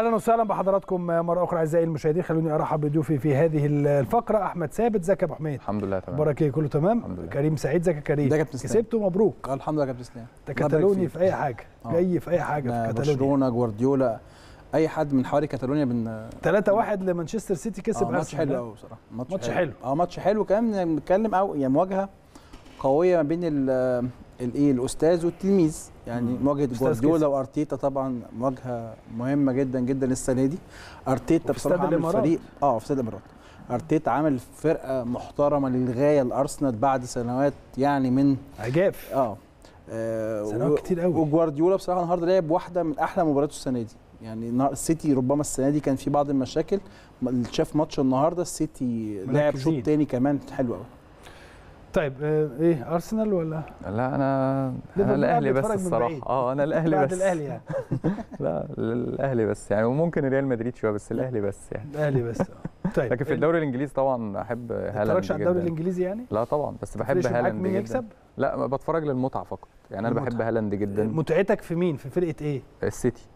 اهلا وسهلا بحضراتكم مره اخرى اعزائي المشاهدين خلوني ارحب بضيوفي في هذه الفقره احمد ثابت زكي ابو حميد الحمد لله تمام بركه كله تمام الحمد لله. كريم سعيد زكي كريم كسبته مبروك الحمد لله كابتن اسلام تكتلوني في اي حاجه أوه. جاي في اي حاجه في آه، كتالونيا برشلونه جوارديولا اي حد من حوالي كاتالونيا من 3 1 لمانشستر سيتي كسب آه ماتش حلو قوي بصراحه ماتش حلو اه ماتش حلو كمان بنتكلم او يعني مواجهه قويه ما بين آه، الايه الاستاذ والتلميذ يعني مواجهه جوارديولا وارتيتا طبعا مواجهه مهمه جدا جدا السنه دي ارتيتا بصراحه عامل فريق اه في استاد الامارات ارتيتا عامل فرقه محترمه للغايه الارسنال بعد سنوات يعني من عجاف اه, آه، سنوات كتير قوي وجوارديولا بصراحه النهارده لعب واحده من احلى مبارياته السنه دي يعني السيتي ربما السنه دي كان في بعض المشاكل شاف ماتش النهارده السيتي لعب شوط تاني كمان حلو قوي طيب آه، ايه ارسنال ولا لا انا انا الاهلي بس الصراحه اه انا الاهلي بس الاهلي يعني لا الاهلي بس يعني وممكن ريال مدريد شويه بس الاهلي بس يعني الاهلي بس طيب لكن في الدوري الانجليزي طبعا احب هالاند بتتفرجش على الدوري الانجليزي يعني لا طبعا بس بحب هالاند مين يكسب لا بتفرج للمتعه فقط يعني انا بحب هالاند جدا آه، متعتك في مين في فرقه ايه السيتي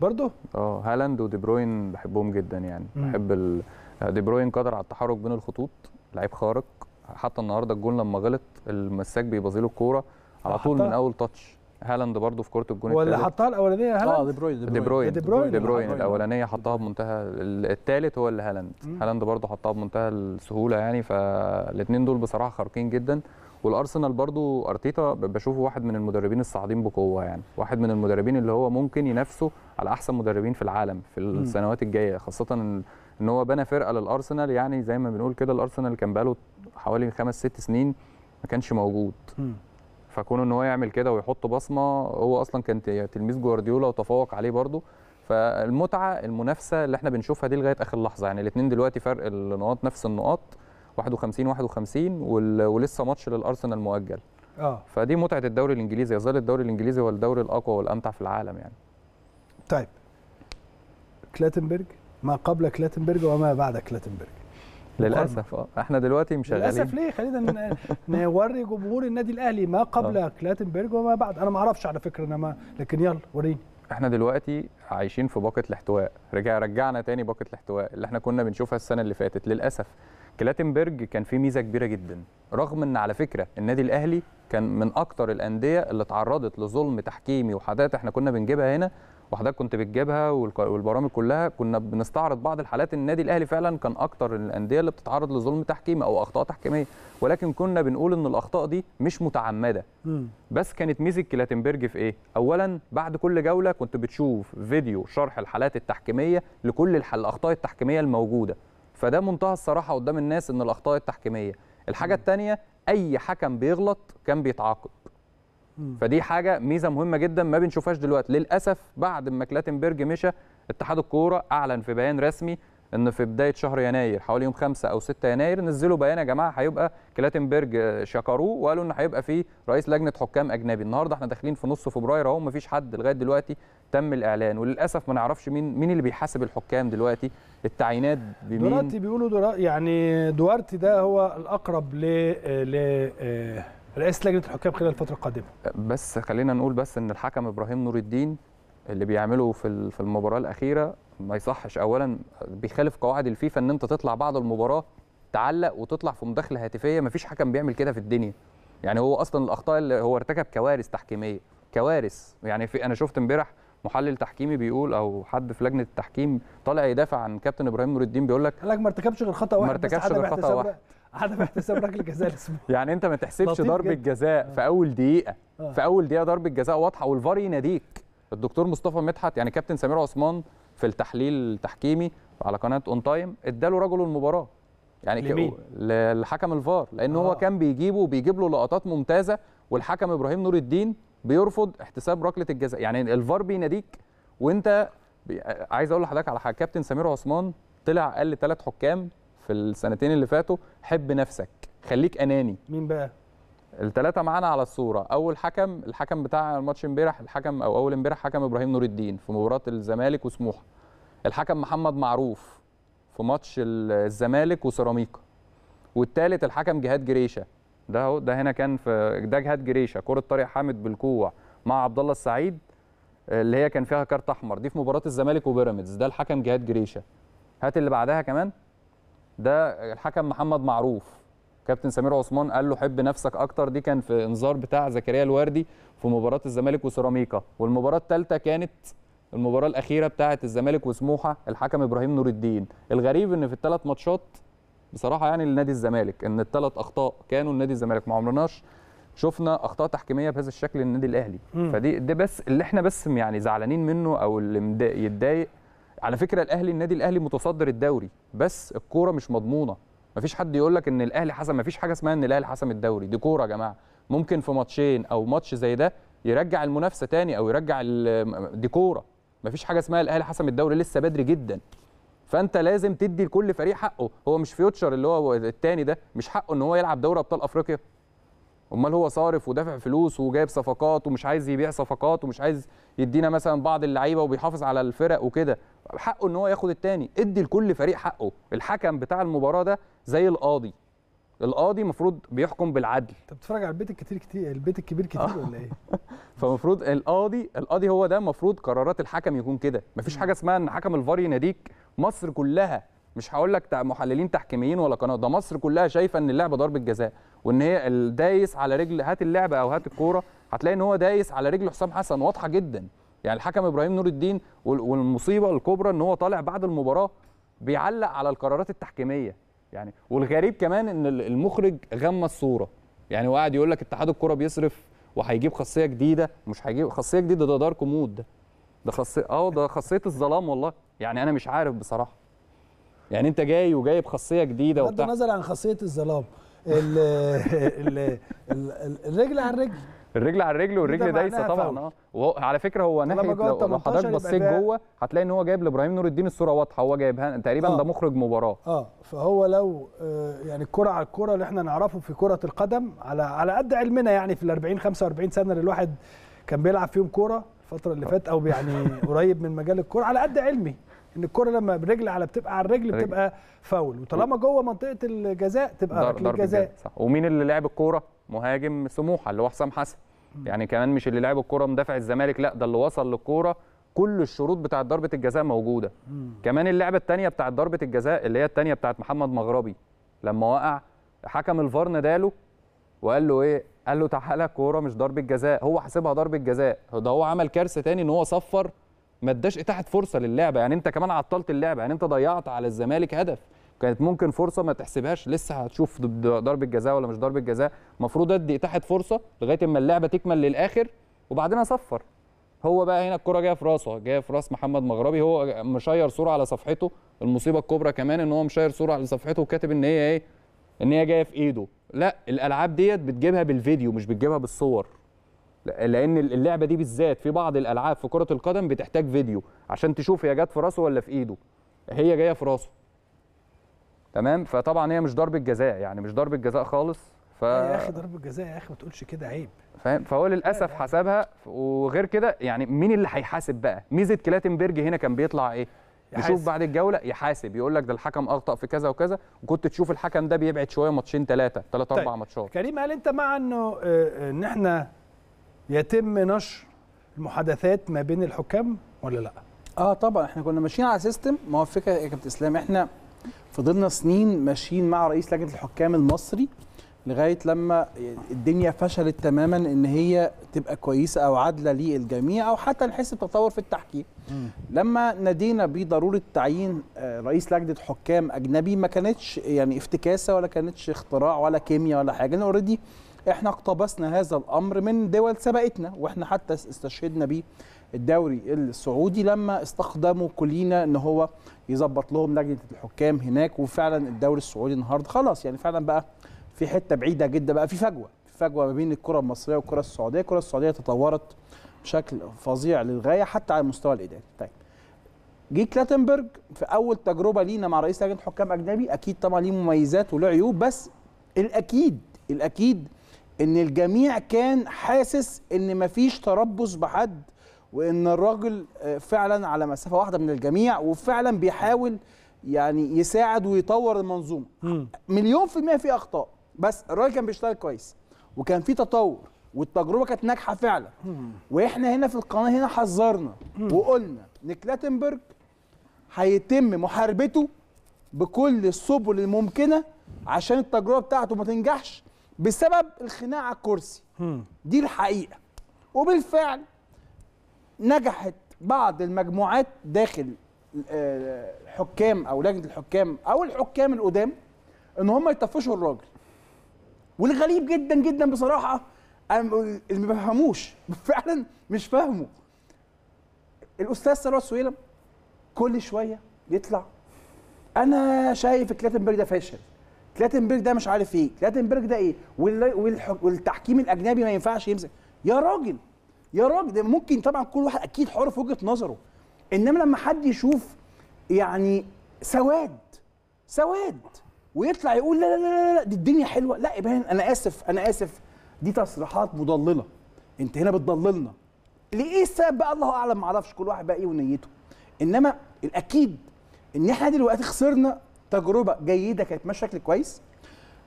برضه اه هالاند ودي بروين بحبهم جدا يعني بحب آه، دي بروين قادر على التحرك بين الخطوط لعيب خارق حتى النهارده الجون لما غلط المساك بيبظي له الكوره على طول من اول تاتش هالاند برضه في كره الجون واللي حطها الاولانيه هالاند اه دي بروين دي بروين دي بروين, دي بروين الاولانيه حطها بمنتهى الثالث هو اللي هالاند هالاند برضه حطها بمنتهى السهوله يعني فالاثنين دول بصراحه خارقين جدا والارسنال برضو ارتيتا بشوفه واحد من المدربين الصاعدين بقوه يعني واحد من المدربين اللي هو ممكن ينافسه على احسن مدربين في العالم في السنوات الجايه خاصه ان هو بنى فرقه للارسنال يعني زي ما بنقول كده الارسنال كان بقاله حوالي خمس ست سنين ما كانش موجود فكون فكونه ان هو يعمل كده ويحط بصمه هو اصلا كان يعني تلميذ جوارديولا وتفوق عليه برده فالمتعه المنافسه اللي احنا بنشوفها دي لغايه اخر لحظه يعني الاثنين دلوقتي فرق النقاط نفس النقاط 51 51 ولسه ماتش للارسنال مؤجل اه فدي متعه الدوري الانجليزي يظل الدوري الانجليزي هو الدوري الاقوى والامتع في العالم يعني طيب كلاتنبرج ما قبل كلاتنبرج وما بعد كلاتنبرج للاسف اه احنا دلوقتي مشغلين للاسف ليه خلينا نوري جمهور النادي الاهلي ما آه. قبل كلاتنبرج وما بعد انا ما اعرفش على فكره انا ما لكن يلا وريني احنا دلوقتي عايشين في باقه الاحتواء رجع رجعنا تاني باقه الاحتواء اللي احنا كنا بنشوفها السنه اللي فاتت للاسف كلاتنبرج كان فيه ميزه كبيره جدا رغم ان على فكره النادي الاهلي كان من اكتر الانديه اللي اتعرضت لظلم تحكيمي وحاجات احنا كنا بنجيبها هنا وحضرتك كنت بتجيبها والبرامج كلها كنا بنستعرض بعض الحالات النادي الاهلي فعلا كان اكتر الانديه اللي بتتعرض لظلم تحكيمي او اخطاء تحكيميه ولكن كنا بنقول ان الاخطاء دي مش متعمده بس كانت ميزه كلاتنبرج في ايه اولا بعد كل جوله كنت بتشوف فيديو شرح الحالات التحكيميه لكل الاخطاء التحكيميه الموجوده فده منتهى الصراحه قدام الناس ان الاخطاء التحكيميه الحاجه الثانيه اي حكم بيغلط كان بيتعاقب فدي حاجه ميزه مهمه جدا ما بنشوفهاش دلوقتي للاسف بعد ما كلاتنبرج مشى اتحاد الكوره اعلن في بيان رسمي ان في بدايه شهر يناير حوالي يوم 5 او 6 يناير نزلوا بيان يا جماعه هيبقى كلاتنبرج شكروه وقالوا ان هيبقى في رئيس لجنه حكام اجنبي النهارده احنا داخلين في نص فبراير اهو مفيش حد لغايه دلوقتي تم الاعلان وللاسف ما نعرفش مين مين اللي بيحاسب الحكام دلوقتي التعيينات بمين دلوقتي بيقولوا دلوقتي يعني دوارتي ده هو الاقرب ل آه، رئاسه لجنه الحكام خلال الفتره القادمه بس خلينا نقول بس ان الحكم ابراهيم نور الدين اللي بيعمله في في المباراه الاخيره ما يصحش اولا بيخالف قواعد الفيفا ان انت تطلع بعد المباراه تعلق وتطلع في مداخله هاتفيه ما فيش حكم بيعمل كده في الدنيا يعني هو اصلا الاخطاء اللي هو ارتكب كوارث تحكيميه كوارث يعني في انا شفت امبارح محلل تحكيمي بيقول او حد في لجنه التحكيم طالع يدافع عن كابتن ابراهيم نور الدين بيقول لك قال لك ما ارتكبش غير خطا واحد ما ارتكبش غير خطا واحد عدم احتساب ركله جزاء يعني انت ما تحسبش ضربه جزاء في اول دقيقه آه. في اول دقيقه ضربه جزاء واضحه والفار يناديك الدكتور مصطفى مدحت يعني كابتن سمير عثمان في التحليل التحكيمي على قناه اون تايم اداله رجل المباراه يعني لمين؟ للحكم الفار لان آه. هو كان بيجيبه وبيجيب له لقطات ممتازه والحكم ابراهيم نور الدين بيرفض احتساب ركله الجزاء يعني الفار بيناديك وانت عايز اقول لحضرتك على حاجه كابتن سمير عثمان طلع قال لثلاث حكام في السنتين اللي فاتوا حب نفسك خليك اناني مين بقى الثلاثه معانا على الصوره اول حكم الحكم بتاع الماتش امبارح الحكم او اول امبارح حكم ابراهيم نور الدين في مباراه الزمالك وسموحه الحكم محمد معروف في ماتش الزمالك وسيراميكا والثالث الحكم جهاد جريشه ده اهو ده هنا كان في ده جهاد جريشه كره طارق حامد بالكوع مع عبد الله السعيد اللي هي كان فيها كارت احمر دي في مباراه الزمالك وبيراميدز ده الحكم جهاد جريشه هات اللي بعدها كمان ده الحكم محمد معروف كابتن سمير عثمان قال له حب نفسك اكتر دي كان في انذار بتاع زكريا الوردي في مباراه الزمالك وسيراميكا والمباراه الثالثه كانت المباراه الاخيره بتاعه الزمالك وسموحه الحكم ابراهيم نور الدين الغريب ان في الثلاث ماتشات بصراحه يعني لنادي الزمالك ان الثلاث اخطاء كانوا لنادي الزمالك ما عمرناش شفنا اخطاء تحكيميه بهذا الشكل للنادي الاهلي فدي ده بس اللي احنا بس يعني زعلانين منه او اللي يتضايق على فكره الاهلي النادي الاهلي متصدر الدوري بس الكوره مش مضمونه مفيش حد يقول لك ان الاهلي حسم مفيش حاجه اسمها ان الاهلي حسم الدوري دي كوره يا جماعه ممكن في ماتشين او ماتش زي ده يرجع المنافسه تاني او يرجع دي كوره مفيش حاجه اسمها الاهلي حسم الدوري لسه بدري جدا فانت لازم تدي لكل فريق حقه هو مش فيوتشر اللي هو التاني ده مش حقه ان هو يلعب دوري ابطال افريقيا امال هو صارف ودافع فلوس وجايب صفقات ومش عايز يبيع صفقات ومش عايز يدينا مثلا بعض اللعيبه وبيحافظ على الفرق وكده حقه ان هو ياخد الثاني ادي لكل فريق حقه الحكم بتاع المباراه ده زي القاضي القاضي المفروض بيحكم بالعدل انت بتتفرج على البيت الكتير كتير البيت الكبير كتير آه. ولا ايه فمفروض القاضي القاضي هو ده المفروض قرارات الحكم يكون كده مفيش حاجه اسمها ان حكم الفار يناديك مصر كلها مش هقول لك محللين تحكيميين ولا قناه ده مصر كلها شايفه ان اللعبه ضربه جزاء وان هي دايس على رجل هات اللعبه او هات الكوره هتلاقي ان هو دايس على رجل حسام حسن واضحه جدا يعني الحكم ابراهيم نور الدين والمصيبه الكبرى ان هو طالع بعد المباراه بيعلق على القرارات التحكيميه يعني والغريب كمان ان المخرج غمى الصوره يعني وقعد يقول لك اتحاد الكوره بيصرف وهيجيب خاصيه جديده مش هيجيب خاصيه جديده ده دارك مود ده ده خاصيه اه ده خاصيه الظلام والله يعني انا مش عارف بصراحه يعني انت جاي وجايب خاصيه جديده وبتاع بغض النظر عن خاصيه الظلام الرجل على الرجل الرجل على الرجل والرجل دايسه طبعا اه على فكره هو ناحيه لو, لو حضرتك بصيت جوه هتلاقي ان هو جايب لابراهيم نور الدين الصوره واضحه هو جايبها تقريبا آه. ده مخرج مباراه اه فهو لو آه، يعني الكره على الكره اللي احنا نعرفه في كره القدم على على قد علمنا يعني في ال 40 45 سنه اللي الواحد كان بيلعب فيهم كوره الفتره اللي فاتت او يعني قريب من مجال الكوره على قد علمي ان الكره لما بالرجل على بتبقى على الرجل بتبقى فاول وطالما جوه منطقه الجزاء تبقى ضرب الجزاء صح ومين اللي لعب الكوره مهاجم سموحه اللي هو حسام حسن يعني كمان مش اللي لعب الكوره مدافع الزمالك لا ده اللي وصل للكوره كل الشروط بتاعه ضربه الجزاء موجوده مم. كمان اللعبه الثانيه بتاعه ضربه الجزاء اللي هي الثانيه بتاعه محمد مغربي لما وقع حكم الفار ناداله وقال له ايه قال له تعالى كوره مش ضربه جزاء هو حاسبها ضربه جزاء ده هو عمل كارثه ثاني ان هو صفر ما اداش اتاحه فرصه للعبه يعني انت كمان عطلت اللعبه يعني انت ضيعت على الزمالك هدف كانت ممكن فرصه ما تحسبهاش لسه هتشوف ضربه جزاء ولا مش ضربه جزاء المفروض ادي اتاحه فرصه لغايه اما اللعبه تكمل للاخر وبعدين اصفر هو بقى هنا الكره جايه في راسه جايه في راس محمد مغربي هو مشير صوره على صفحته المصيبه الكبرى كمان ان هو مشير صوره على صفحته وكاتب ان هي ايه ان هي جايه في ايده لا الالعاب ديت بتجيبها بالفيديو مش بتجيبها بالصور لان اللعبه دي بالذات في بعض الالعاب في كره القدم بتحتاج فيديو عشان تشوف هي جت في راسه ولا في ايده هي جايه في راسه تمام فطبعا هي مش ضربه جزاء يعني مش ضربه جزاء خالص ف... يا اخي ضربه جزاء يا اخي ما تقولش كده عيب فاهم فهو للاسف حسبها وغير كده يعني مين اللي هيحاسب بقى ميزه كلاتنبرج هنا كان بيطلع ايه يشوف بعد الجوله يحاسب يقول لك ده الحكم اخطا في كذا وكذا وكنت تشوف الحكم ده بيبعد شويه ماتشين ثلاثه ثلاث طيب، اربع ماتشات كريم قال انت مع انه آه، آه، ان احنا يتم نشر المحادثات ما بين الحكام ولا لا؟ اه طبعا احنا كنا ماشيين على سيستم ما هو الفكره يا كابتن اسلام احنا فضلنا سنين ماشيين مع رئيس لجنه الحكام المصري لغايه لما الدنيا فشلت تماما ان هي تبقى كويسه او عادله للجميع او حتى نحس بتطور في التحكيم. لما نادينا بضروره تعيين آه، رئيس لجنه حكام اجنبي ما كانتش يعني افتكاسه ولا كانتش اختراع ولا كيمياء ولا حاجه، انا اوريدي احنا اقتبسنا هذا الامر من دول سبقتنا واحنا حتى استشهدنا به الدوري السعودي لما استخدموا كلينا ان هو يظبط لهم لجنه الحكام هناك وفعلا الدوري السعودي النهارده خلاص يعني فعلا بقى في حته بعيده جدا بقى في فجوه في فجوه ما بين الكره المصريه والكره السعوديه الكره السعوديه تطورت بشكل فظيع للغايه حتى على المستوى الاداري طيب جي كلاتنبرج في اول تجربه لينا مع رئيس لجنه حكام اجنبي اكيد طبعا ليه مميزات وله عيوب بس الاكيد الاكيد ان الجميع كان حاسس ان مفيش تربص بحد وان الراجل آه، فعلا على مسافه واحده من الجميع وفعلا بيحاول يعني يساعد ويطور المنظومه مليون في الميه في اخطاء بس الراجل كان بيشتغل كويس وكان في تطور والتجربه كانت ناجحه فعلا واحنا هنا في القناه هنا حذرنا وقلنا ان كلاتنبرج هيتم محاربته بكل السبل الممكنه عشان التجربه بتاعته ما تنجحش بسبب الخناقه على الكرسي دي الحقيقه وبالفعل نجحت بعض المجموعات داخل آه، الحكام او لجنه الحكام او الحكام القدام ان هم يطفشوا الراجل والغريب جدا جدا بصراحه اللي ما بفهموش فعلا مش فاهمه الاستاذ ثروت سويلم كل شويه يطلع انا شايف الكلاتنبرج ده فاشل كلاتنبرج ده مش عارف ايه كلاتنبرج ده ايه والتحكيم الاجنبي ما ينفعش يمسك يا راجل يا راجل ده ممكن طبعا كل واحد اكيد حر في وجهه نظره انما لما حد يشوف يعني سواد سواد ويطلع يقول لا لا لا لا لا دي الدنيا حلوه لا ابراهيم انا اسف انا اسف دي تصريحات مضلله انت هنا بتضللنا لايه السبب بقى الله اعلم ما اعرفش كل واحد بقى ايه ونيته انما الاكيد ان احنا دلوقتي خسرنا تجربه جيده كانت ماشيه شكل كويس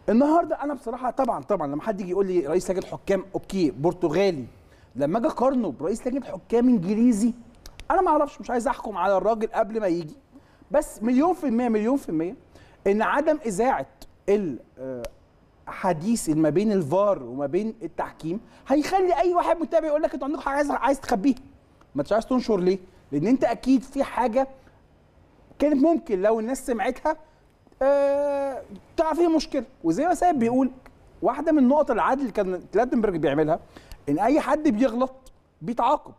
النهارده انا بصراحه طبعا طبعا لما حد يجي يقول لي رئيس لجنه حكام اوكي برتغالي لما اجي اقارنه برئيس لجنه حكام انجليزي انا ما اعرفش مش عايز احكم على الراجل قبل ما يجي بس مليون في الميه مليون في الميه ان عدم اذاعه الحديث آه، ما بين الفار وما بين التحكيم هيخلي اي واحد متابع يقول لك انتوا عندكم حاجه عايز عايز تخبيها ما انتش عايز تنشر ليه؟ لان انت اكيد في حاجه كانت ممكن لو الناس سمعتها بتاع آه، فيه مشكله وزي ما سايب بيقول واحده من نقط العدل اللي كان كلاتنبرج بيعملها ان اي حد بيغلط بيتعاقب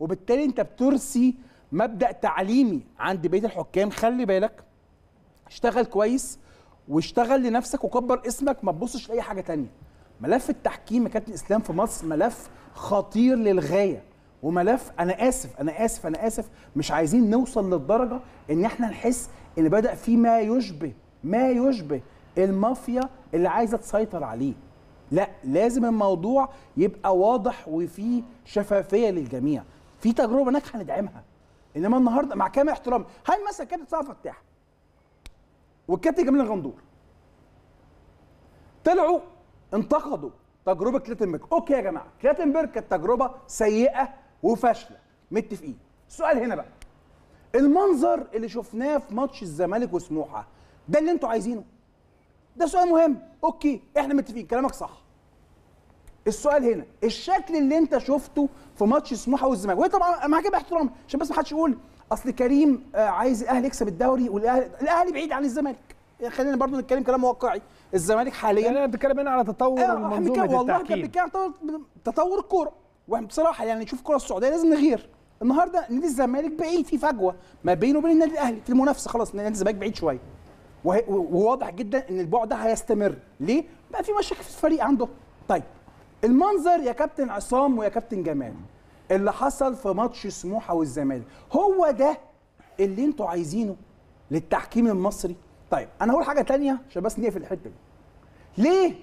وبالتالي انت بترسي مبدا تعليمي عند بيت الحكام خلي بالك اشتغل كويس واشتغل لنفسك وكبر اسمك ما تبصش لاي حاجه تانية ملف التحكيم يا كابتن اسلام في مصر ملف خطير للغايه وملف انا اسف انا اسف انا اسف مش عايزين نوصل للدرجه ان احنا نحس ان بدا في ما يشبه ما يشبه المافيا اللي عايزه تسيطر عليه لا لازم الموضوع يبقى واضح وفيه شفافيه للجميع في تجربه ناجحه ندعمها انما النهارده مع كامل احترامي هل مثلا كابتن صلاح فتاح والكابتن جميل الغندور طلعوا انتقدوا تجربه كلاتنبرج اوكي يا جماعه كلاتنبرج كانت تجربه سيئه وفاشله متفقين السؤال هنا بقى المنظر اللي شفناه في ماتش الزمالك وسموحه ده اللي انتوا عايزينه ده سؤال مهم اوكي احنا متفقين كلامك صح السؤال هنا الشكل اللي انت شفته في ماتش سموحه والزمالك وهي طبعا انا هجيب عشان بس ما حدش يقول اصل كريم آه، عايز الاهلي يكسب الدوري والاهلي الاهلي بعيد عن الزمالك يعني خلينا برضو نتكلم كلام واقعي الزمالك حاليا يعني انا بتكلم هنا على تطور آه المنظومه والله كان بيتكلم تطور الكوره واحنا بصراحه يعني نشوف الكره السعوديه لازم نغير النهارده نادي الزمالك بعيد في فجوه ما بينه وبين النادي الاهلي في المنافسه خلاص نادي الزمالك بعيد شويه وواضح جدا ان البعد ده هيستمر ليه بقى في مشاكل في الفريق عنده طيب المنظر يا كابتن عصام ويا كابتن جمال اللي حصل في ماتش سموحه والزمالك هو ده اللي انتوا عايزينه للتحكيم المصري طيب انا هقول حاجه تانية عشان بس نقفل الحته دي ليه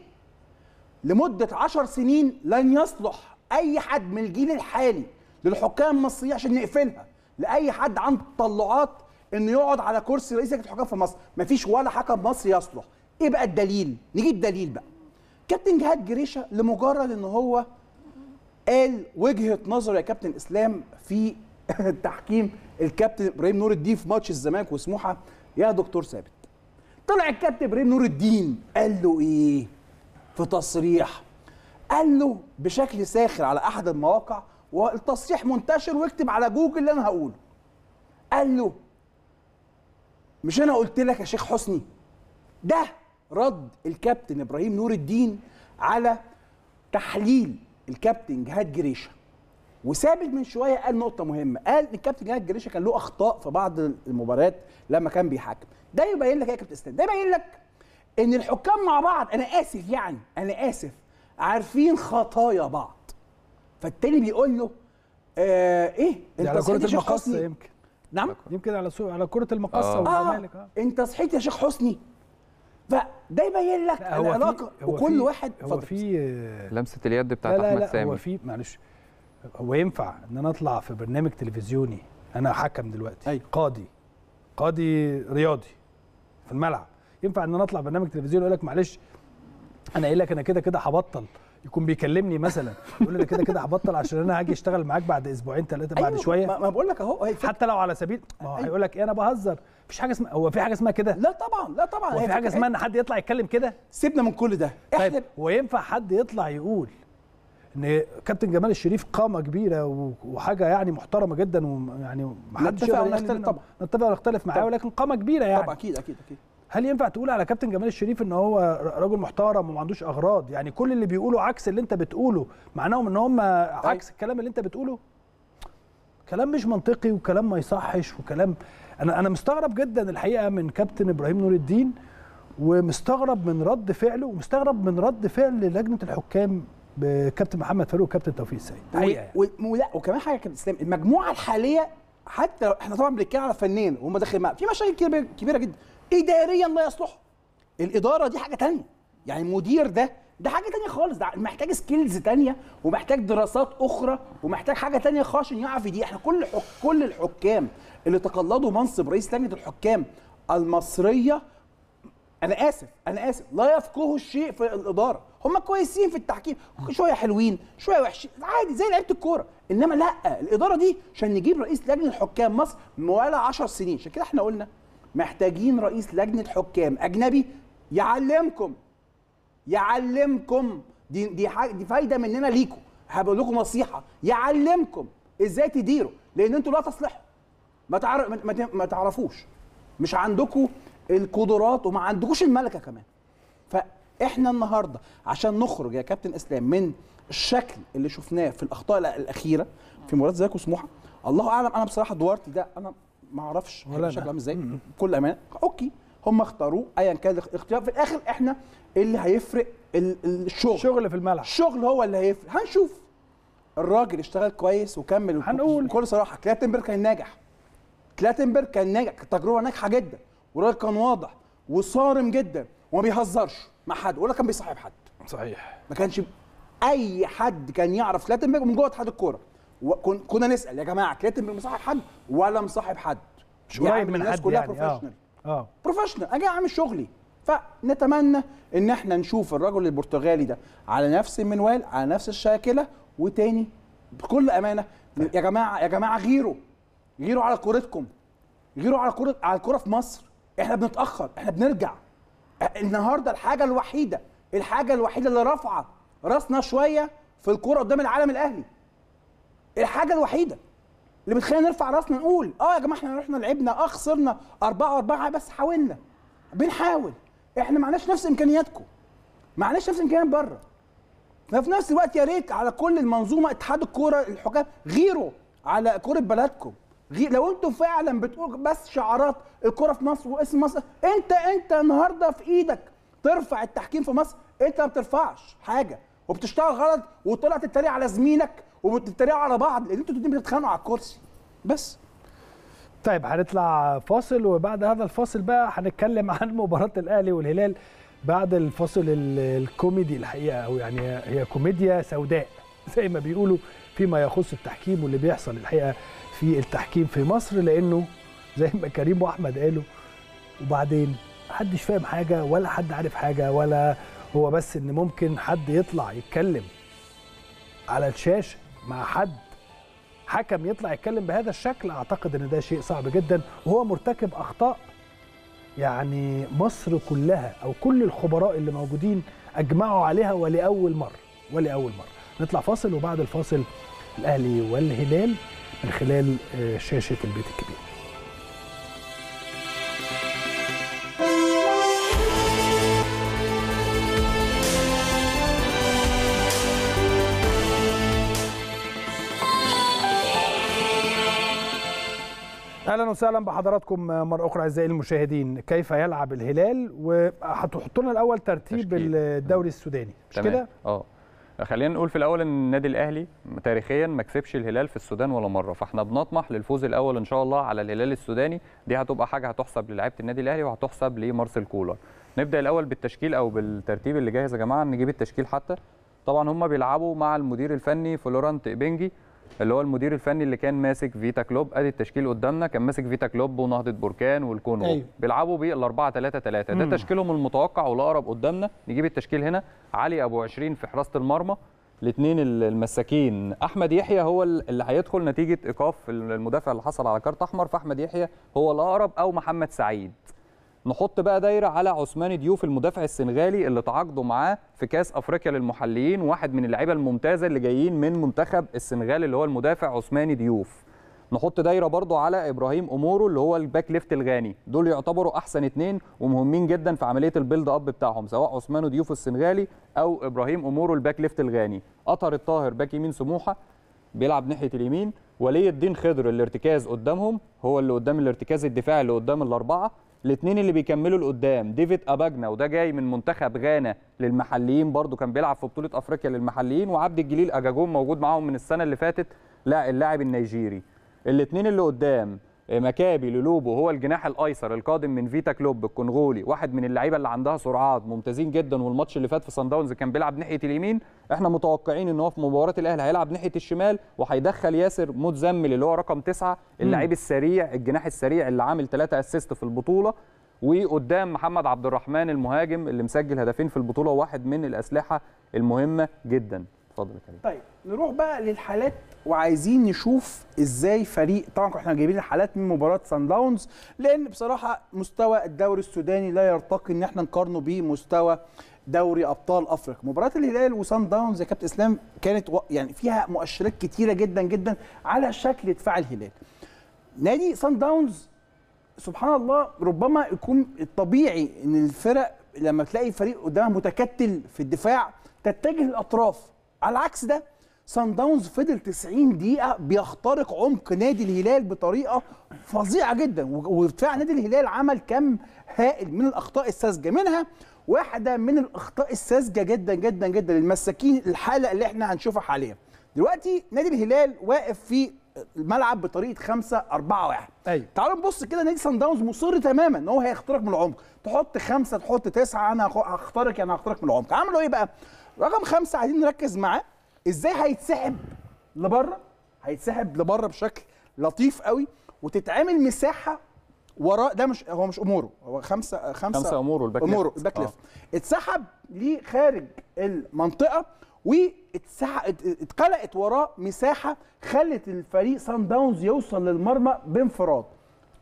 لمده 10 سنين لن يصلح اي حد من الجيل الحالي للحكام المصريين عشان نقفلها لاي حد عنده تطلعات انه يقعد على كرسي رئيس لجنه الحكام في مصر مفيش ولا حكم مصري يصلح ايه بقى الدليل نجيب دليل بقى كابتن جهاد جريشه لمجرد ان هو قال وجهه نظره يا كابتن اسلام في تحكيم الكابتن ابراهيم نور الدين في ماتش الزمالك وسموحه يا دكتور ثابت طلع الكابتن ابراهيم نور الدين قال له ايه في تصريح قال له بشكل ساخر على احد المواقع والتصريح منتشر واكتب على جوجل اللي انا هقوله قال له مش انا قلت لك يا شيخ حسني ده رد الكابتن ابراهيم نور الدين على تحليل الكابتن جهاد جريشه وثابت من شويه قال نقطه مهمه قال ان الكابتن جهاد جريشه كان له اخطاء في بعض المباريات لما كان بيحكم ده يبين لك ايه يا كابتن اسلام ده يبين لك ان الحكام مع بعض انا اسف يعني انا اسف عارفين خطايا بعض فالتاني بيقول له آه ايه انت على كره المقص يمكن نعم يمكن على على كره المقصه آه. والزمالك آه. انت صحيت يا شيخ حسني فده يبين لك العلاقه وكل واحد هو في آه، لمسه اليد بتاعت لا لا سامي هو في معلش هو ينفع ان انا اطلع في برنامج تلفزيوني انا حكم دلوقتي أيوه. قاضي قاضي رياضي في الملعب ينفع ان انا اطلع برنامج تلفزيوني اقول لك معلش انا قايل لك انا كده كده هبطل يكون بيكلمني مثلا يقول لي كده كده هبطل عشان انا هاجي اشتغل معاك بعد اسبوعين ثلاثه أيوه بعد شويه ما بقول لك اهو حتى لو على سبيل ما هو أيوة. هيقول لك ايه انا بهزر مفيش حاجه اسمها هو في حاجه اسمها كده لا طبعا لا طبعا هو في حاجه اسمها ان إيه؟ حد يطلع يتكلم كده سيبنا من كل ده طيب هو ينفع حد يطلع يقول ان كابتن جمال الشريف قامه كبيره وحاجه يعني محترمه جدا ويعني ما حدش نتفق ونختلف طبعا نتفق ونختلف معاه ولكن قامه كبيره يعني طبعا اكيد اكيد اكيد هل ينفع تقول على كابتن جمال الشريف ان هو راجل محترم وما عندوش اغراض يعني كل اللي بيقولوا عكس اللي انت بتقوله معناهم ان هم طيب. عكس الكلام اللي انت بتقوله كلام مش منطقي وكلام ما يصحش وكلام انا انا مستغرب جدا الحقيقه من كابتن ابراهيم نور الدين ومستغرب من رد فعله ومستغرب من رد فعل لجنه الحكام بكابتن محمد فاروق وكابتن توفيق السيد حقيقه يعني. ولا وكمان حاجه كابتن اسلام المجموعه الحاليه حتى احنا طبعا بنتكلم على فنان وهم داخلين في مشاكل كبيره جدا اداريا لا يصلح الاداره دي حاجه تانية يعني مدير ده ده حاجه تانية خالص ده محتاج سكيلز تانية ومحتاج دراسات اخرى ومحتاج حاجه تانية خالص عشان يعرف دي احنا كل حك... كل الحكام اللي تقلدوا منصب رئيس لجنه الحكام المصريه انا اسف انا اسف لا يفقهوا الشيء في الاداره هم كويسين في التحكيم شويه حلوين شويه وحشين عادي زي لعيبه الكوره انما لا الاداره دي عشان نجيب رئيس لجنه الحكام مصر ولا 10 سنين عشان كده احنا قلنا محتاجين رئيس لجنه حكام اجنبي يعلمكم يعلمكم دي دي دي فايده مننا ليكم هبقول لكم نصيحه يعلمكم ازاي تديروا لان انتوا لا تصلحوا ما ما تعرفوش مش عندكم القدرات وما عندكوش الملكه كمان فاحنا النهارده عشان نخرج يا كابتن اسلام من الشكل اللي شفناه في الاخطاء الاخيره في مباراه زيكو سموحه الله اعلم انا بصراحه دوارتي ده انا ما اعرفش شكله عامل ازاي بكل امانه اوكي هم اختاروه ايا كان الاختيار في الاخر احنا اللي هيفرق الشغل شغل في الملعب الشغل هو اللي هيفرق هنشوف الراجل اشتغل كويس وكمل هنقول بكل صراحه كلاتنبرج كان ناجح كلاتنبرج كان ناجح تجربه ناجحه جدا والراجل كان واضح وصارم جدا وما بيهزرش مع حد ولا كان بيصاحب حد صحيح ما كانش اي حد كان يعرف كلاتنبرج من جوه اتحاد الكوره كنا نسال يا جماعه كلاتم مصاحب حد ولا مصاحب حد مش قريب يعني من الناس حد كلها يعني بروفيشنال اه بروفيشنال انا آه. اعمل شغلي فنتمنى ان احنا نشوف الرجل البرتغالي ده على نفس المنوال على نفس الشاكله وتاني بكل امانه يا جماعه يا جماعه غيروا غيروا على كورتكم غيروا على كره على الكره في مصر احنا بنتاخر احنا بنرجع النهارده الحاجه الوحيده الحاجه الوحيده اللي رافعه راسنا شويه في الكوره قدام العالم الاهلي الحاجه الوحيده اللي بتخلينا نرفع راسنا نقول اه يا جماعه احنا رحنا لعبنا اه خسرنا أربعة وأربعة آه بس حاولنا بنحاول احنا معناش نفس امكانياتكم معناش نفس امكانيات بره ففي نفس الوقت يا ريت على كل المنظومه اتحاد الكوره الحكام غيروا على كوره بلدكم غير لو انتم فعلا بتقول بس شعارات الكوره في مصر واسم مصر انت انت النهارده في ايدك ترفع التحكيم في مصر انت ما بترفعش حاجه وبتشتغل غلط وطلعت تتريق على زميلك وبتتريقوا على بعض لان انتوا الاثنين بتتخانقوا على الكرسي بس طيب هنطلع فاصل وبعد هذا الفاصل بقى هنتكلم عن مباراه الاهلي والهلال بعد الفاصل الكوميدي الحقيقه او يعني هي كوميديا سوداء زي ما بيقولوا فيما يخص التحكيم واللي بيحصل الحقيقه في التحكيم في مصر لانه زي ما كريم واحمد قالوا وبعدين محدش فاهم حاجه ولا حد عارف حاجه ولا هو بس ان ممكن حد يطلع يتكلم على الشاشه مع حد حكم يطلع يتكلم بهذا الشكل اعتقد ان ده شيء صعب جدا وهو مرتكب اخطاء يعني مصر كلها او كل الخبراء اللي موجودين اجمعوا عليها ولاول مره ولاول مره نطلع فاصل وبعد الفاصل الاهلي والهلال من خلال آه، شاشه البيت الكبير اهلا وسهلا بحضراتكم مره اخرى اعزائي المشاهدين كيف يلعب الهلال وهتحط لنا الاول ترتيب تشكيل. الدوري السوداني مش كده اه خلينا نقول في الاول ان النادي الاهلي تاريخيا ما كسبش الهلال في السودان ولا مره فاحنا بنطمح للفوز الاول ان شاء الله على الهلال السوداني دي هتبقى حاجه هتحسب للاعيبه النادي الاهلي وهتحسب لمارسيل كولر نبدا الاول بالتشكيل او بالترتيب اللي جاهز يا جماعه نجيب التشكيل حتى طبعا هم بيلعبوا مع المدير الفني فلورانت بنجي اللي هو المدير الفني اللي كان ماسك فيتا كلوب ادي التشكيل قدامنا كان ماسك فيتا كلوب ونهضه بركان والكونغو أيوه. بيلعبوا بيه ال 4 3 3 ده تشكيلهم المتوقع والاقرب قدامنا نجيب التشكيل هنا علي ابو 20 في حراسه المرمى الاثنين المساكين احمد يحيى هو اللي هيدخل نتيجه ايقاف المدافع اللي حصل على كارت احمر فاحمد يحيى هو الاقرب او محمد سعيد نحط بقى دايره على عثمان ديوف المدافع السنغالي اللي تعاقدوا معاه في كاس افريقيا للمحليين واحد من اللعيبه الممتازه اللي جايين من منتخب السنغال اللي هو المدافع عثمان ديوف نحط دايره برضو على ابراهيم امورو اللي هو الباك ليفت الغاني دول يعتبروا احسن اتنين ومهمين جدا في عمليه البيلد اب بتاعهم سواء عثمان ديوف السنغالي او ابراهيم امورو الباك ليفت الغاني قطر الطاهر باك يمين سموحه بيلعب ناحيه اليمين ولي الدين خضر الارتكاز قدامهم هو اللي قدام الارتكاز الدفاعي اللي قدام الاربعه الاثنين اللي بيكملوا لقدام ديفيد اباجنا وده جاي من منتخب غانا للمحليين برضو كان بيلعب في بطوله افريقيا للمحليين وعبد الجليل اجاجون موجود معاهم من السنه اللي فاتت لا اللاعب النيجيري الاثنين اللي قدام آه، مكابي للوبو هو الجناح الايسر القادم من فيتا كلوب الكونغولي واحد من اللعيبه اللي عندها سرعات ممتازين جدا والماتش اللي فات في صن داونز كان بيلعب ناحيه اليمين احنا متوقعين ان هو في مباراه الاهلي هيلعب ناحيه الشمال وهيدخل ياسر متزمل اللي هو رقم تسعة اللعيب السريع الجناح السريع اللي عامل ثلاثة اسيست في البطوله وقدام محمد عبد الرحمن المهاجم اللي مسجل هدفين في البطوله واحد من الاسلحه المهمه جدا اتفضل يا طيب نروح بقى للحالات وعايزين نشوف ازاي فريق طبعا احنا جايبين الحالات من مباراه سان داونز لان بصراحه مستوى الدوري السوداني لا يرتقي ان احنا نقارنه بمستوى دوري ابطال افريقيا مباراه الهلال وسان داونز يا كابتن اسلام كانت يعني فيها مؤشرات كتيره جدا جدا على شكل دفاع الهلال نادي سان داونز سبحان الله ربما يكون الطبيعي ان الفرق لما تلاقي فريق قدامها متكتل في الدفاع تتجه الاطراف على العكس ده سان داونز فضل 90 دقيقه بيخترق عمق نادي الهلال بطريقه فظيعه جدا ودفاع نادي الهلال عمل كم هائل من الاخطاء الساذجه منها واحده من الاخطاء الساذجه جدا جدا جدا المساكين الحاله اللي احنا هنشوفها حاليا دلوقتي نادي الهلال واقف في الملعب بطريقه 5 4 1 ايوه تعالوا نبص كده نادي سان داونز مصر تماما ان هو هيخترق من العمق تحط خمسه تحط تسعه انا هخترق يعني هخترق من العمق عملوا ايه بقى رقم خمسه عايزين نركز معاه ازاي هيتسحب لبره هيتسحب لبره بشكل لطيف قوي وتتعمل مساحه وراء ده مش هو مش اموره هو خمسه خمسه خمسه اموره الباك اموره الباك آه. ليفت آه. اتسحب لخارج المنطقه واتقلقت وراه مساحه خلت الفريق سان داونز يوصل للمرمى بانفراد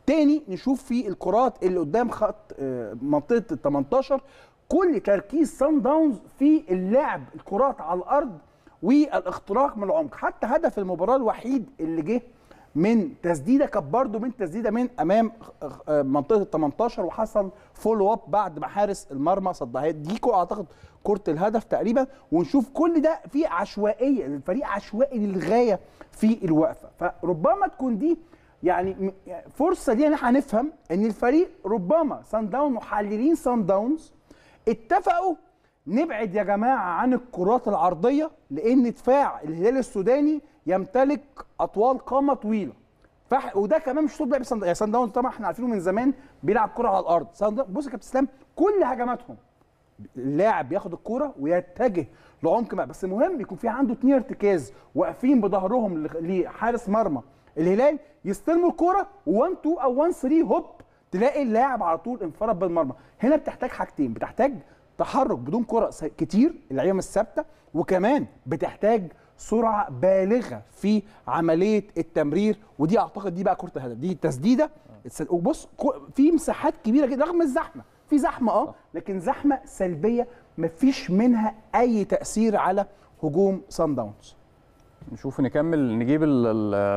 تاني نشوف في الكرات اللي قدام خط آه، منطقه ال 18 كل تركيز سان داونز في اللعب الكرات على الارض والاختراق من العمق حتى هدف المباراه الوحيد اللي جه من تسديده كانت برضه من تسديده من امام آه، منطقه ال 18 وحصل فولو اب بعد ما حارس المرمى صدها ديكو اعتقد كره الهدف تقريبا ونشوف كل ده في عشوائيه الفريق عشوائي للغايه في الوقفه فربما تكون دي يعني فرصه دي ان احنا نفهم ان الفريق ربما سان داون محللين سان داونز اتفقوا نبعد يا جماعه عن الكرات العرضيه لان دفاع الهلال السوداني يمتلك اطوال قامه طويله فح وده كمان مش طول لعب يعني سان داونز طبعا احنا عارفينه من زمان بيلعب كره على الارض بص يا كابتن اسلام كل هجماتهم اللاعب بياخد الكوره ويتجه لعمق بس المهم يكون في عنده اثنين ارتكاز واقفين بظهرهم لحارس مرمى الهلال يستلموا الكوره 1 2 او 1 3 هوب تلاقي اللاعب على طول انفرد بالمرمى هنا بتحتاج حاجتين بتحتاج تحرك بدون كره كتير اللعيبه مش ثابته وكمان بتحتاج سرعه بالغه في عمليه التمرير ودي اعتقد دي بقى كره الهدف دي تسديده وبص في مساحات كبيره جدا رغم الزحمه في زحمه اه لكن زحمه سلبيه مفيش منها اي تاثير على هجوم سان داونز نشوف نكمل نجيب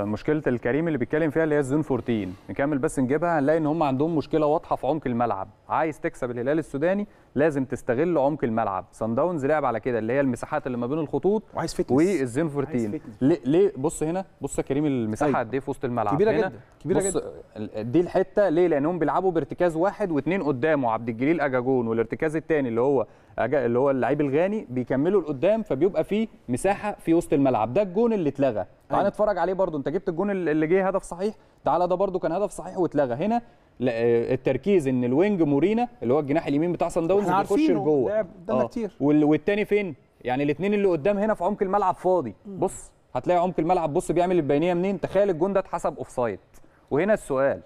مشكله الكريم اللي بيتكلم فيها اللي هي الزون 14 نكمل بس نجيبها هنلاقي ان هم عندهم مشكله واضحه في عمق الملعب عايز تكسب الهلال السوداني لازم تستغل عمق الملعب سان داونز لعب على كده اللي هي المساحات اللي ما بين الخطوط وعايز فتنس والزين فورتين ليه ليه بص هنا بص يا كريم المساحه طيب. قد ايه في وسط الملعب كبيره هنا جدا كبيره بص جدا دي الحته ليه لانهم بيلعبوا بارتكاز واحد واثنين قدامه عبد الجليل اجاجون والارتكاز الثاني اللي هو اللي هو اللعيب الغاني بيكملوا لقدام فبيبقى في مساحه في وسط الملعب ده الجون اللي اتلغى تعال أيوة. نتفرج عليه برده انت جبت الجون اللي جه هدف صحيح تعالى ده برده كان هدف صحيح واتلغى هنا آه، التركيز ان الوينج مورينا اللي هو الجناح اليمين بتاع سان داونز بيخش لجوه آه. والتاني فين يعني الاثنين اللي قدام هنا في عمق الملعب فاضي بص هتلاقي عمق الملعب بص بيعمل البينيه منين تخيل الجون ده اتحسب اوفسايد وهنا السؤال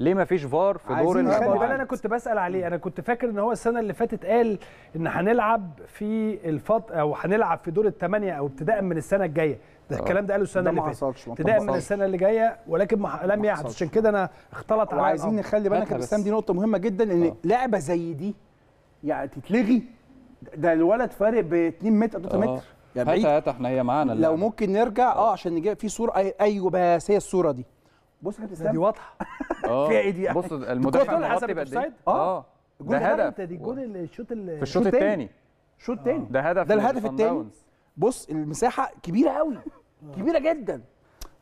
ليه ما فيش فار في دور الحكام انا كنت بسال عليه انا كنت فاكر ان هو السنه اللي فاتت قال ان هنلعب في الفط او هنلعب في دور الثمانيه او ابتداء من السنه الجايه ده آه. الكلام ده قاله السنه اللي فاتت ابتداء من السنه اللي جايه ولكن ما لم يحدث عشان كده انا اختلط على عايزين نخلي بالك يا دي نقطه مهمه جدا ان آه. لعبه زي دي يعني تتلغي ده الولد فارق ب 2 متر 3 آه. متر يعني هات هات احنا هي معانا لو ممكن نرجع اه عشان نجيب في صوره ايوه بس هي الصوره دي بص يا كابتن دي واضحه في فيها ايه دي يعني. بص المدافع مغطي بقد ايه آه. اه ده هدف دي الجول آه. الشوط في الشوط الثاني شوط تاني ده هدف ده الهدف الثاني بص المساحه كبيره قوي آه. كبيره جدا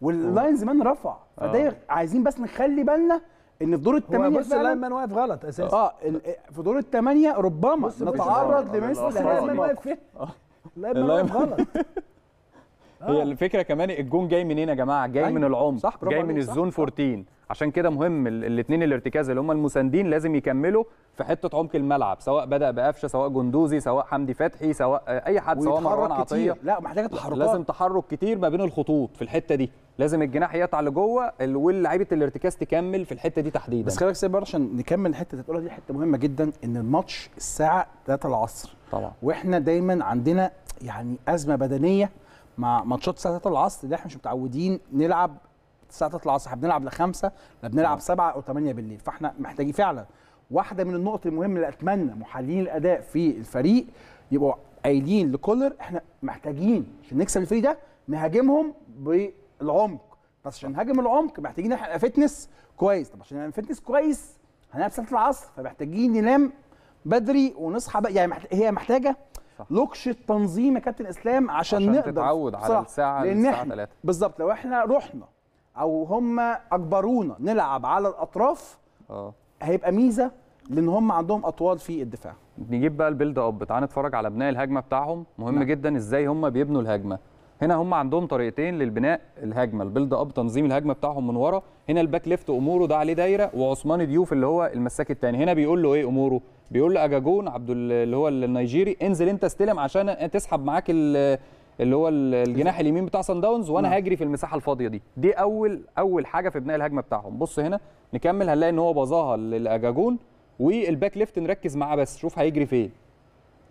واللاينز مان رفع فده عايزين بس نخلي بالنا ان في دور الثمانيه بس مان واقف غلط اساسا اه في دور الثمانيه ربما نتعرض لمثل هذا مان واقف غلط هي آه. الفكره كمان الجون جاي منين يا جماعه جاي أيوه. من العمق صح جاي من الزون 14 عشان كده مهم الاثنين الارتكاز اللي هم المساندين لازم يكملوا في حته عمق الملعب سواء بدا بقفشه سواء جندوزي سواء حمدي فتحي سواء اي حد سواء مروان عطيه لا محتاجه تحركات لازم تحرك كتير ما بين الخطوط في الحته دي لازم الجناح يقطع لجوه ولاعيبه الارتكاز تكمل في الحته دي تحديدا بس خلي بالك عشان نكمل الحته اللي بتقولها دي حته مهمه جدا ان الماتش الساعه 3 العصر طبعا واحنا دايما عندنا يعني ازمه بدنيه مع ماتشات الساعه 3 العصر اللي احنا مش متعودين نلعب الساعه 3 العصر احنا بنلعب لخمسه لا بنلعب 7 اه. او 8 بالليل فاحنا محتاجين فعلا واحده من النقط المهمه اللي اتمنى محللين الاداء في الفريق يبقوا قايلين لكولر احنا محتاجين عشان نكسب الفريق ده نهاجمهم بالعمق بس عشان نهاجم العمق محتاجين احنا فتنس كويس طب عشان فتنس كويس هنلعب ساعه العصر فمحتاجين ننام بدري ونصحى بقى يعني هي محتاجه لوكش التنظيم يا كابتن اسلام عشان, عشان نقدر تتعود على الساعه الساعه 3 بالظبط لو احنا رحنا او هم اجبرونا نلعب على الاطراف اه هيبقى ميزه لان هم عندهم اطوال في الدفاع نجيب بقى البيلد اب تعال نتفرج على بناء الهجمه بتاعهم مهم نعم. جدا ازاي هم بيبنوا الهجمه هنا هم عندهم طريقتين للبناء الهجمه البيلد اب تنظيم الهجمه بتاعهم من ورا هنا الباك ليفت اموره ده عليه دايره وعثمان ديوف اللي هو المساك الثاني هنا بيقول له ايه اموره بيقول لاجاجون عبد اللي هو النيجيري انزل انت استلم عشان تسحب معاك اللي هو الجناح اليمين بتاع سان داونز وانا نعم. هجري في المساحه الفاضيه دي دي اول اول حاجه في بناء الهجمه بتاعهم بص هنا نكمل هنلاقي ان هو باظاها لاجاجون والباك ليفت نركز معاه بس شوف هيجري فين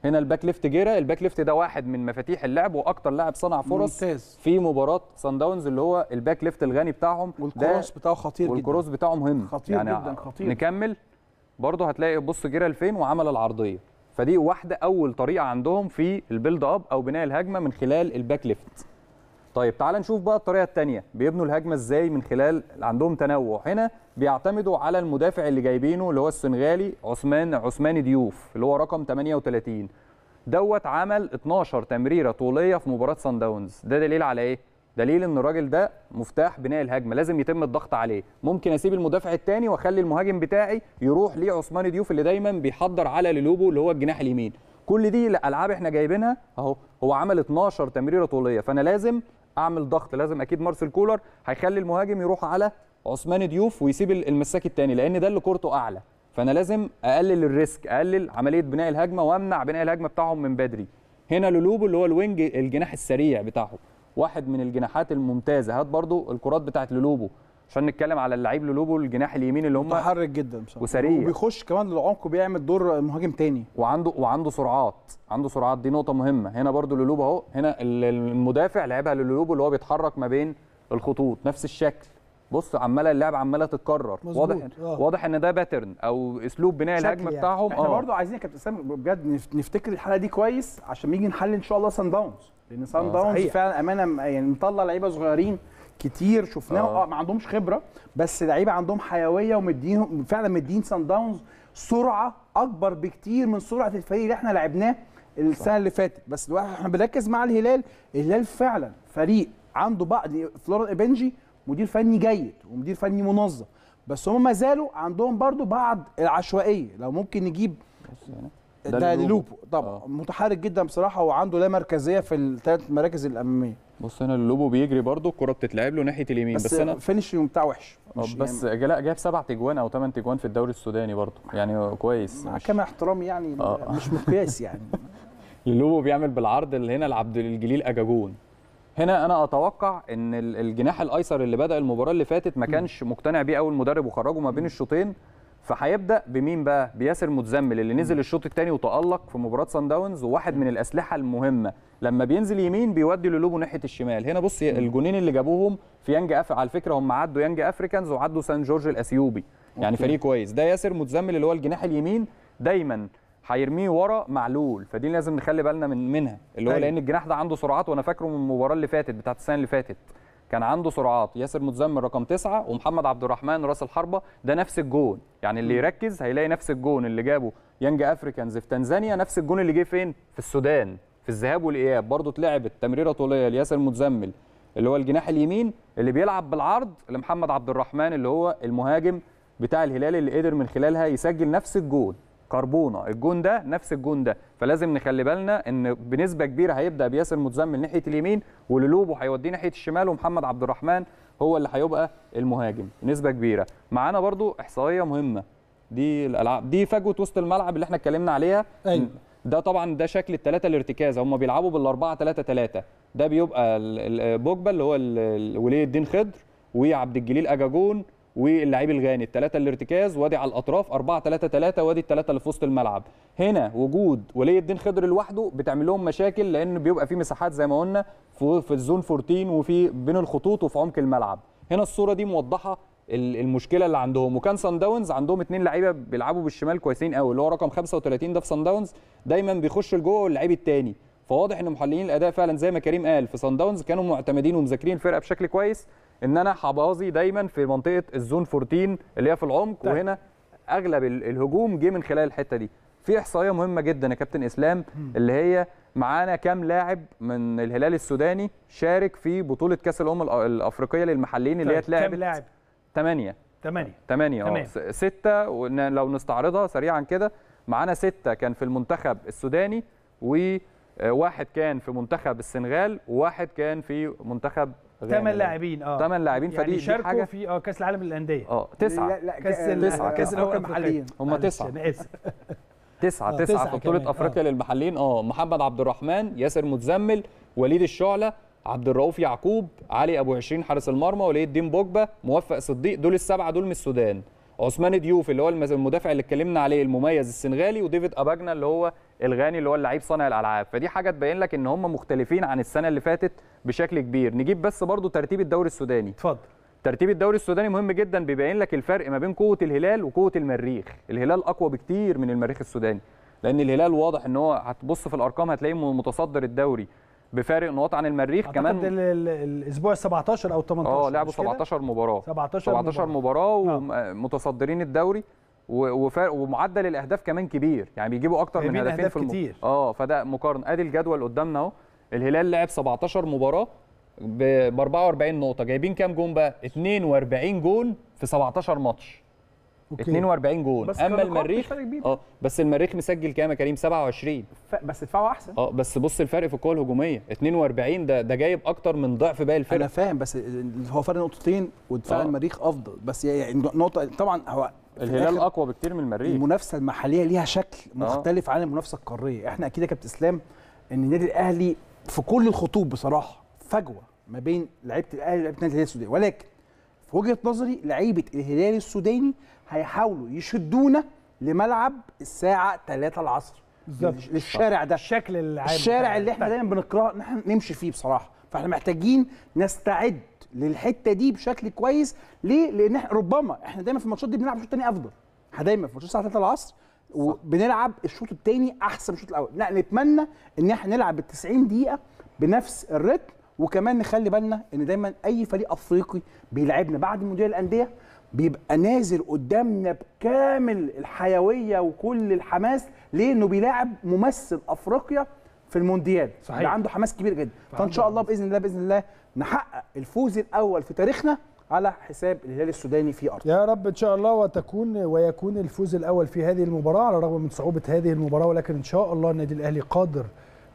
هنا الباك ليفت جيرا الباك ليفت ده واحد من مفاتيح اللعب واكتر لاعب صنع فرص ممتاز. في مباراه سان داونز اللي هو الباك ليفت الغني بتاعهم والكروس بتاعه خطير والكروس جدا والكروس بتاعه مهم خطير يعني جدا خطير نكمل برضه هتلاقي بص جرى لفين وعمل العرضيه فدي واحده اول طريقه عندهم في البيلد اب او بناء الهجمه من خلال الباك ليفت طيب تعال نشوف بقى الطريقه الثانيه بيبنوا الهجمه ازاي من خلال عندهم تنوع هنا بيعتمدوا على المدافع اللي جايبينه اللي هو السنغالي عثمان عثمان ديوف اللي هو رقم 38 دوت عمل 12 تمريره طوليه في مباراه سان داونز ده دليل على ايه دليل ان الراجل ده مفتاح بناء الهجمه لازم يتم الضغط عليه ممكن اسيب المدافع الثاني واخلي المهاجم بتاعي يروح ليه عثمان ديوف اللي دايما بيحضر على للوبو اللي هو الجناح اليمين كل دي العاب احنا جايبينها اهو هو عمل 12 تمريره طوليه فانا لازم اعمل ضغط لازم اكيد مارسيل كولر هيخلي المهاجم يروح على عثمان ديوف ويسيب المساك الثاني لان ده اللي كورته اعلى فانا لازم اقلل الريسك اقلل عمليه بناء الهجمه وامنع بناء الهجمه بتاعهم من بدري هنا للوبو اللي هو الوينج الجناح السريع بتاعهم واحد من الجناحات الممتازه هات برضو الكرات بتاعت لولوبو عشان نتكلم على اللعيب لولوبو الجناح اليمين اللي هم متحرك جدا بصراحه وسريع وبيخش كمان للعمق وبيعمل دور مهاجم تاني وعنده وعنده سرعات عنده سرعات دي نقطه مهمه هنا برضو لولوبو اهو هنا المدافع لعبها لولوبو اللي هو بيتحرك ما بين الخطوط نفس الشكل بص عماله اللعب عماله تتكرر مزبوط. واضح آه. واضح ان ده باترن او اسلوب بناء الهجمه يعني. بتاعهم احنا آه. برضو عايزين يا كابتن اسامه بجد نفتكر الحلقه دي كويس عشان نيجي نحلل ان شاء الله سان داونز لان سان آه، داونز فعلا امانه يعني مطلع لعيبه صغيرين كتير شفناهم اه, آه، ما عندهمش خبره بس لعيبه عندهم حيويه ومدينهم فعلا مدين سان داونز سرعه اكبر بكتير من سرعه الفريق اللي احنا لعبناه السنه اللي فاتت بس دلوقتي احنا بنركز مع الهلال الهلال فعلا فريق عنده بعض فلوران ايبنجي مدير فني جيد ومدير فني منظم بس هم ما زالوا عندهم برضو بعض العشوائيه لو ممكن نجيب ده لوبو طبعا آه. متحرك جدا بصراحه وعنده لا مركزيه في الثلاث مراكز الاماميه بص هنا اللوبو بيجري برده الكره بتتلعب له ناحيه اليمين بس, بس انا فينش بتاعه وحش آه، بس بس جلاء جاب سبع تجوان او ثمان تجوان في الدوري السوداني برده يعني كويس مع كامل احترامي يعني آه. مش مقياس يعني اللوبو بيعمل بالعرض اللي هنا لعبد الجليل اجاجون هنا انا اتوقع ان الجناح الايسر اللي بدا المباراه اللي فاتت ما كانش مقتنع بيه اول مدرب وخرجه ما بين الشوطين فهيبدا بمين بقى بياسر متزمل اللي نزل الشوط الثاني وتالق في مباراه سان داونز وواحد من الاسلحه المهمه لما بينزل يمين بيودي لولوبو ناحيه الشمال هنا بص الجونين اللي جابوهم في يانج اف على فكره هم عدوا يانج افريكانز وعدوا سان جورج الاثيوبي يعني فريق كويس ده ياسر متزمل اللي هو الجناح اليمين دايما هيرميه ورا معلول فدي لازم نخلي بالنا من منها اللي هو أيوة. لان الجناح ده عنده سرعات وانا فاكره من المباراه اللي فاتت بتاعت السنه اللي فاتت كان عنده سرعات ياسر متزمل رقم تسعة ومحمد عبد الرحمن راس الحربة ده نفس الجون يعني اللي يركز هيلاقي نفس الجون اللي جابه يانج افريكانز في تنزانيا نفس الجون اللي جه فين في السودان في الذهاب والاياب برضه اتلعبت تمريره طوليه لياسر متزمل اللي هو الجناح اليمين اللي بيلعب بالعرض لمحمد عبد الرحمن اللي هو المهاجم بتاع الهلال اللي قدر من خلالها يسجل نفس الجون كربونه الجون ده نفس الجون ده فلازم نخلي بالنا ان بنسبه كبيره هيبدا بياسر متزمل ناحيه اليمين وللوبو هيوديه ناحيه الشمال ومحمد عبد الرحمن هو اللي هيبقى المهاجم نسبه كبيره معانا برضو احصائيه مهمه دي الالعاب دي فجوه وسط الملعب اللي احنا اتكلمنا عليها أيوة. ده طبعا ده شكل الثلاثه الارتكاز هم بيلعبوا بالاربعه 3 3 ده بيبقى بوجبا اللي هو ولي الدين خضر وعبد الجليل اجاجون واللعيب الغاني الثلاثه الارتكاز وادي على الاطراف 4 3 3 وادي الثلاثه اللي في وسط الملعب هنا وجود ولي الدين خضر لوحده بتعمل لهم مشاكل لان بيبقى في مساحات زي ما قلنا في الزون 14 وفي بين الخطوط وفي عمق الملعب هنا الصوره دي موضحه المشكله اللي عندهم وكان سان داونز عندهم اثنين لعيبه بيلعبوا بالشمال كويسين قوي اللي هو رقم 35 ده في سان داونز دايما بيخش لجوه واللعيب الثاني فواضح ان محللين الاداء فعلا زي ما كريم قال في سان داونز كانوا معتمدين ومذاكرين الفرقه بشكل كويس ان انا حبازي دايما في منطقه الزون 14 اللي هي في العمق طيب. وهنا اغلب الهجوم جه من خلال الحته دي في احصائيه مهمه جدا يا كابتن اسلام اللي هي معانا كام لاعب من الهلال السوداني شارك في بطوله كاس الامم الافريقيه للمحليين اللي هي طيب، اتلعبت كام لاعب 8 8 8 اه 6 لو نستعرضها سريعا كده معانا 6 كان في المنتخب السوداني وواحد كان في منتخب السنغال وواحد كان في منتخب ثمان لاعبين اه ثمان لاعبين يعني شاركوا حاجه في اه كاس العالم للانديه اه تسعه لا لا كاس تسعه كاس اللي هو المحليين هم تسعه انا اسف آه، تسعه تسعه في بطوله آه. افريقيا للمحليين اه محمد عبد الرحمن ياسر متزمل وليد الشعله عبد الرؤوف يعقوب علي ابو 20 حارس المرمى ولي الدين بوجبا موفق صديق دول السبعه دول من السودان عثمان ديوف اللي هو المدافع اللي اتكلمنا عليه المميز السنغالي وديفيد اباجنا اللي هو الغاني اللي هو اللعيب صانع الالعاب فدي حاجه تبين لك ان هم مختلفين عن السنه اللي فاتت بشكل كبير نجيب بس برضو ترتيب الدوري السوداني اتفضل ترتيب الدوري السوداني مهم جدا بيبين لك الفرق ما بين قوه الهلال وقوه المريخ الهلال اقوى بكتير من المريخ السوداني لان الهلال واضح ان هو هتبص في الارقام هتلاقيه متصدر الدوري بفارق نقاط عن المريخ كمان الاسبوع ال 17 او 18 اه لعبوا 17 مباراه 17 17 مباراه, مباراة آه. ومتصدرين الدوري ومعدل الاهداف كمان كبير يعني بيجيبوا اكتر من هدفين في الم... كتير. اه فده مقارن ادي الجدول قدامنا اهو الهلال لعب 17 مباراه ب 44 نقطه جايبين كام جون بقى 42 جون في 17 ماتش أوكي. 42 جون اما المريخ اه بس المريخ مسجل كام يا كريم 27 ف... بس دفاعه احسن اه بس بص الفرق في القوه الهجوميه 42 ده ده جايب اكتر من ضعف باقي الفرق انا فاهم بس هو فرق نقطتين ودفاع آه. المريخ افضل بس يعني نقطه طبعا هو الهلال اقوى بكتير من المريخ المنافسه المحليه ليها شكل آه. مختلف عن المنافسه القاريه احنا اكيد يا كابتن اسلام ان النادي الاهلي في كل الخطوط بصراحه فجوه ما بين لعيبه الاهلي ولعيبه النادي الهلال السوداني ولكن في وجهه نظري لعيبه الهلال السوداني هيحاولوا يشدونا لملعب الساعه 3 العصر بالظبط للشارع ده الشكل العام الشارع اللي احنا دايما بنقراه ان احنا نمشي فيه بصراحه فاحنا محتاجين نستعد للحته دي بشكل كويس ليه لان احنا ربما احنا دايما في الماتشات دي بنلعب شوط تاني افضل احنا دايما في ماتشات الساعه 3 العصر وبنلعب الشوط التاني احسن من الشوط الاول لا نتمنى ان احنا نلعب ال 90 دقيقه بنفس الريتم وكمان نخلي بالنا ان دايما اي فريق افريقي بيلعبنا بعد مونديال الانديه بيبقى نازل قدامنا بكامل الحيويه وكل الحماس ليه انه بيلاعب ممثل افريقيا في المونديال صحيح. اللي عنده حماس كبير جدا فان شاء الله باذن الله باذن الله نحقق الفوز الاول في تاريخنا على حساب الهلال السوداني في ارض يا رب ان شاء الله وتكون ويكون الفوز الاول في هذه المباراه على الرغم من صعوبه هذه المباراه ولكن ان شاء الله النادي الاهلي قادر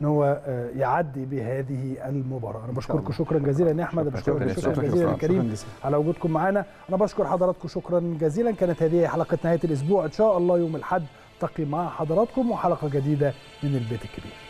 ان هو آه، يعدي بهذه المباراه انا بشكركم شكرا جزيلا يا احمد بشكرك شكرا, شكرا, جزيلا يا كريم على وجودكم معانا انا بشكر حضراتكم شكرا جزيلا كانت هذه حلقه نهايه الاسبوع ان شاء الله يوم الاحد تقي مع حضراتكم وحلقه جديده من البيت الكبير